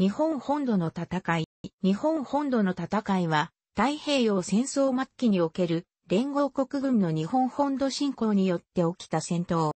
日本本土の戦い。日本本土の戦いは、太平洋戦争末期における連合国軍の日本本土侵攻によって起きた戦闘。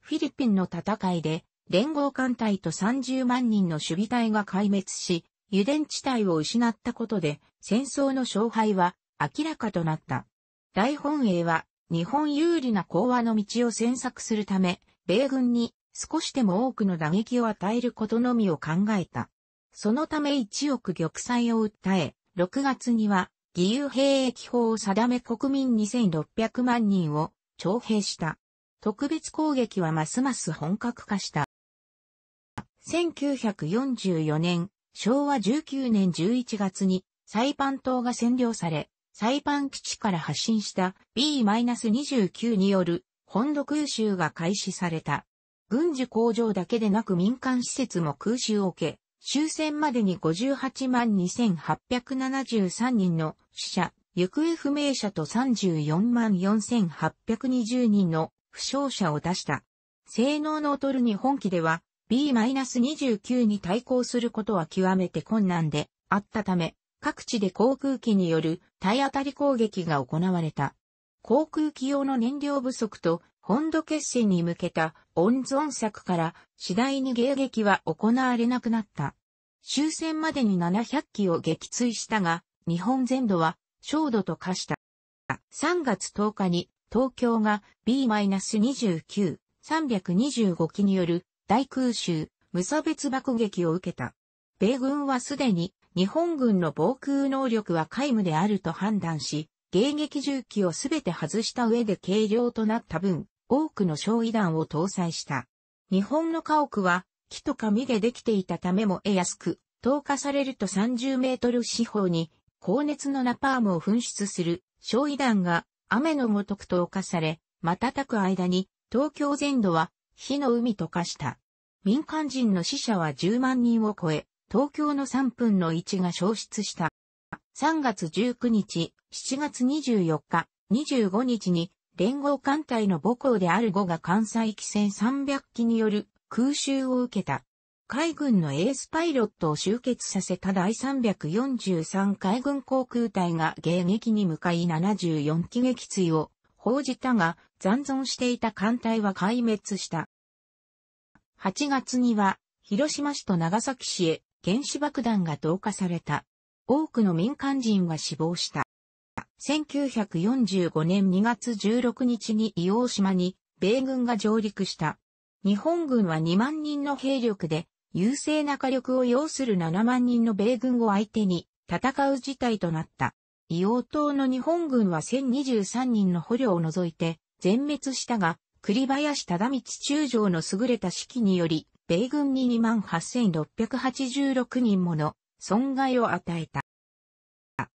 フィリピンの戦いで、連合艦隊と30万人の守備隊が壊滅し、油田地帯を失ったことで、戦争の勝敗は明らかとなった。大本営は、日本有利な講和の道を選択するため、米軍に少しでも多くの打撃を与えることのみを考えた。そのため一億玉砕を訴え、6月には義勇兵役法を定め国民2600万人を徴兵した。特別攻撃はますます本格化した。1944年、昭和19年11月にサイパン島が占領され、サイパン基地から発進した B-29 による本土空襲が開始された。軍事工場だけでなく民間施設も空襲を受け、終戦までに58万2873人の死者、行方不明者と34万4820人の負傷者を出した。性能の劣る日本機では B-29 に対抗することは極めて困難であったため、各地で航空機による体当たり攻撃が行われた。航空機用の燃料不足と本土決心に向けた温存策から次第に迎撃は行われなくなった。終戦までに700機を撃墜したが、日本全土は焦土と化した。3月10日に東京が B-29、325機による大空襲、無差別爆撃を受けた。米軍はすでに日本軍の防空能力は皆無であると判断し、迎撃重機をすべて外した上で軽量となった分、多くの焼夷弾を搭載した。日本の家屋は木と紙でできていたためも得やすく、投下されると30メートル四方に高熱のナパームを噴出する焼夷弾が雨のごとく投下され、瞬く間に東京全土は火の海と化した。民間人の死者は10万人を超え、東京の3分の1が消失した。3月19日、7月24日、25日に連合艦隊の母校である5が関西機船300機による空襲を受けた。海軍のエースパイロットを集結させた第343海軍航空隊が迎撃に向かい74機撃墜を報じたが残存していた艦隊は壊滅した。8月には広島市と長崎市へ原子爆弾が投下された。多くの民間人は死亡した。1945年2月16日に伊王島に米軍が上陸した。日本軍は2万人の兵力で優勢な火力を要する7万人の米軍を相手に戦う事態となった。伊王島の日本軍は1023人の捕虜を除いて全滅したが、栗林忠道中将の優れた指揮により、米軍に28,686人もの損害を与えた。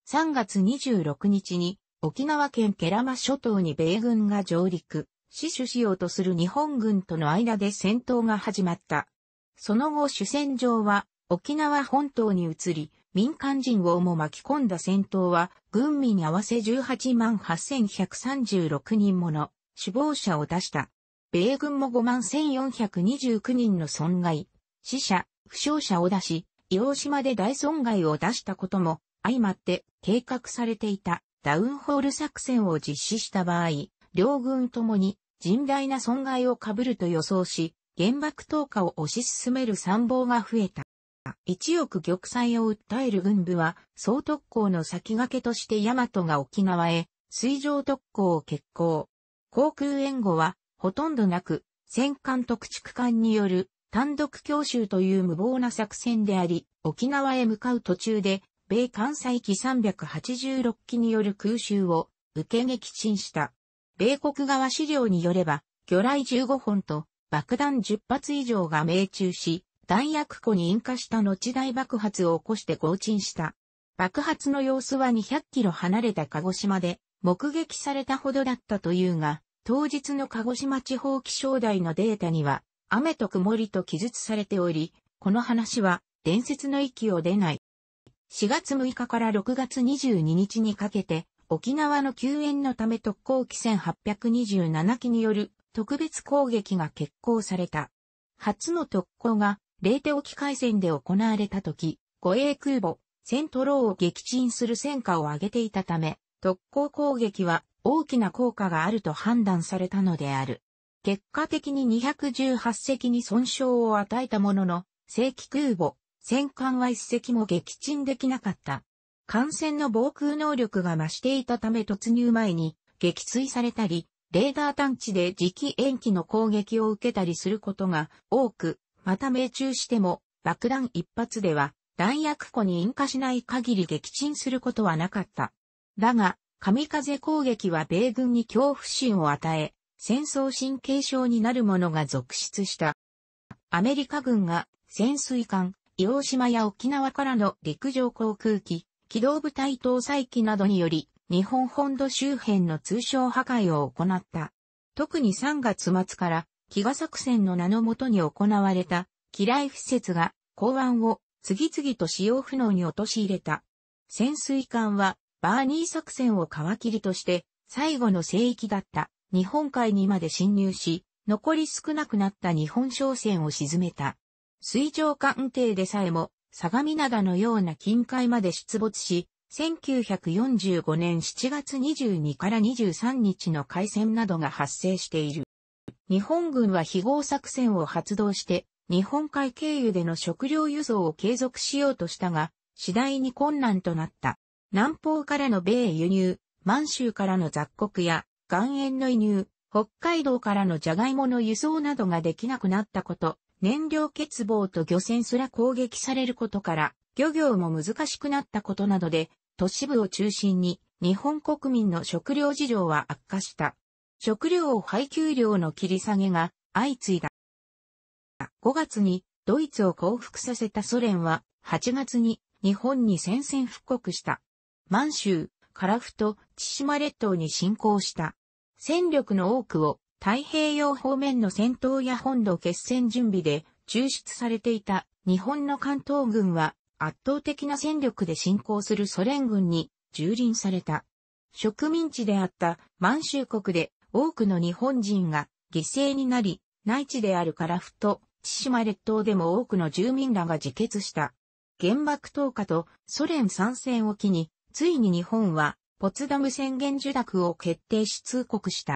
3月26日に沖縄県ケラマ諸島に米軍が上陸、死守しようとする日本軍との間で戦闘が始まった。その後主戦場は沖縄本島に移り、民間人をも巻き込んだ戦闘は、軍民合わせ18万8136人もの死亡者を出した。米軍も5万1429人の損害、死者、負傷者を出し、洋島で大損害を出したことも相まって計画されていたダウンホール作戦を実施した場合、両軍ともに甚大な損害を被ると予想し、原爆投下を推し進める参謀が増えた。一億玉砕を訴える軍部は、総特攻の先駆けとしてヤマトが沖縄へ、水上特攻を決行。航空援護は、ほとんどなく、戦艦特逐艦による単独強襲という無謀な作戦であり、沖縄へ向かう途中で、米艦載機386機による空襲を受け撃沈した。米国側資料によれば、魚雷15本と爆弾10発以上が命中し、弾薬庫に引火した後大爆発を起こして合沈した。爆発の様子は200キロ離れた鹿児島で目撃されたほどだったというが、当日の鹿児島地方気象台のデータには、雨と曇りと記述されており、この話は伝説の域を出ない4月6日から6月22日にかけて、沖縄の救援のため特攻機1827機による特別攻撃が決行された。初の特攻が、レーテ沖海戦で行われた時、護衛空母、セントローを撃沈する戦果を上げていたため、特攻攻撃は大きな効果があると判断されたのである。結果的に218隻に損傷を与えたものの、正規空母、戦艦は一隻も撃沈できなかった。艦船の防空能力が増していたため突入前に撃墜されたり、レーダー探知で磁気延期の攻撃を受けたりすることが多く、また命中しても爆弾一発では弾薬庫に引火しない限り撃沈することはなかった。だが、神風攻撃は米軍に恐怖心を与え、戦争神経症になる者が続出した。アメリカ軍が潜水艦、硫黄島や沖縄からの陸上航空機、機動部隊搭載機などにより、日本本土周辺の通商破壊を行った。特に3月末から、飢餓作戦の名のもとに行われた、機雷施設が、港湾を次々と使用不能に陥れた。潜水艦は、バーニー作戦を皮切りとして、最後の聖域だった日本海にまで侵入し、残り少なくなった日本商船を沈めた。水上艦艇でさえも、相模灘のような近海まで出没し、1945年7月22から23日の海戦などが発生している。日本軍は非合作戦を発動して、日本海経由での食料輸送を継続しようとしたが、次第に困難となった。南方からの米輸入、満州からの雑穀や、岩塩の輸入、北海道からのジャガイモの輸送などができなくなったこと、燃料欠乏と漁船すら攻撃されることから、漁業も難しくなったことなどで、都市部を中心に日本国民の食料事情は悪化した。食料を配給量の切り下げが相次いだ。5月にドイツを降伏させたソ連は8月に日本に宣戦布告した。満州、樺太、千島列島に侵攻した。戦力の多くを太平洋方面の戦闘や本土決戦準備で抽出されていた日本の関東軍は圧倒的な戦力で侵攻するソ連軍に蹂躙された。植民地であった満州国で多くの日本人が犠牲になり、内地であるカラフト、千島列島でも多くの住民らが自決した。原爆投下とソ連参戦を機に、ついに日本はポツダム宣言受諾を決定し通告した。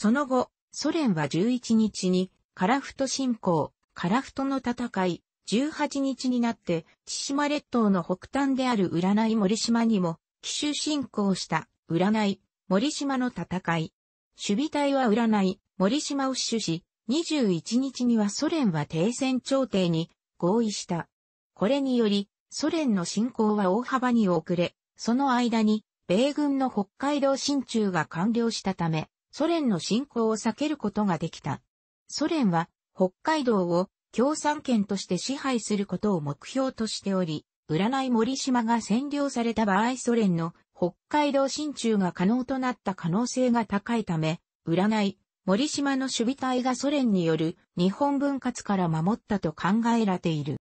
その後、ソ連は11日に、カラフト侵攻、カラフトの戦い、18日になって、千島列島の北端である占い森島にも、奇襲侵攻した、占い、森島の戦い。守備隊は占い、森島を死守し、21日にはソ連は停戦調停に合意した。これにより、ソ連の侵攻は大幅に遅れ、その間に、米軍の北海道進駐が完了したため、ソ連の侵攻を避けることができた。ソ連は北海道を共産圏として支配することを目標としており、占い森島が占領された場合ソ連の北海道進駐が可能となった可能性が高いため、占い森島の守備隊がソ連による日本分割から守ったと考えられている。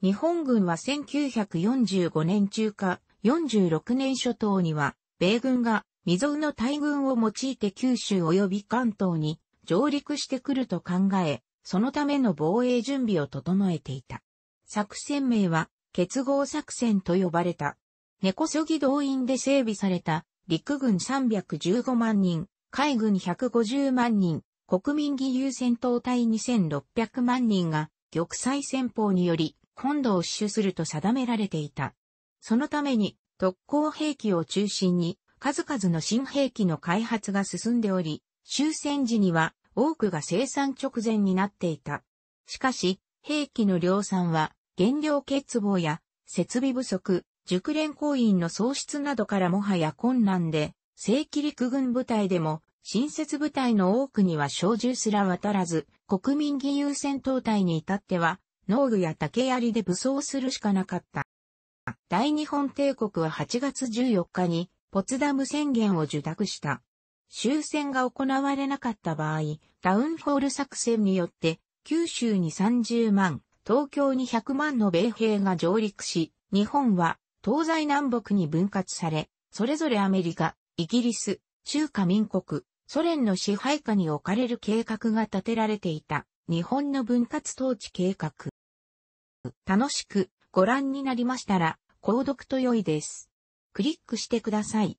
日本軍は1945年中か46年初頭には米軍が未曾有の大軍を用いて九州及び関東に上陸してくると考え、そのための防衛準備を整えていた。作戦名は結合作戦と呼ばれた。根こそぎ動員で整備された陸軍315万人、海軍150万人、国民義勇戦闘隊2600万人が玉砕戦法により本土を死守すると定められていた。そのために特攻兵器を中心に数々の新兵器の開発が進んでおり、終戦時には多くが生産直前になっていた。しかし、兵器の量産は原料欠乏や設備不足、熟練工員の喪失などからもはや困難で、正規陸軍部隊でも新設部隊の多くには小銃すら渡らず、国民義勇戦闘隊に至っては、農具や竹槍で武装するしかなかった。大日本帝国は8月14日にポツダム宣言を受諾した。終戦が行われなかった場合、ダウンフォール作戦によって、九州に30万、東京に100万の米兵が上陸し、日本は東西南北に分割され、それぞれアメリカ、イギリス、中華民国、ソ連の支配下に置かれる計画が立てられていた日本の分割統治計画。楽しくご覧になりましたら、購読と良いです。クリックしてください。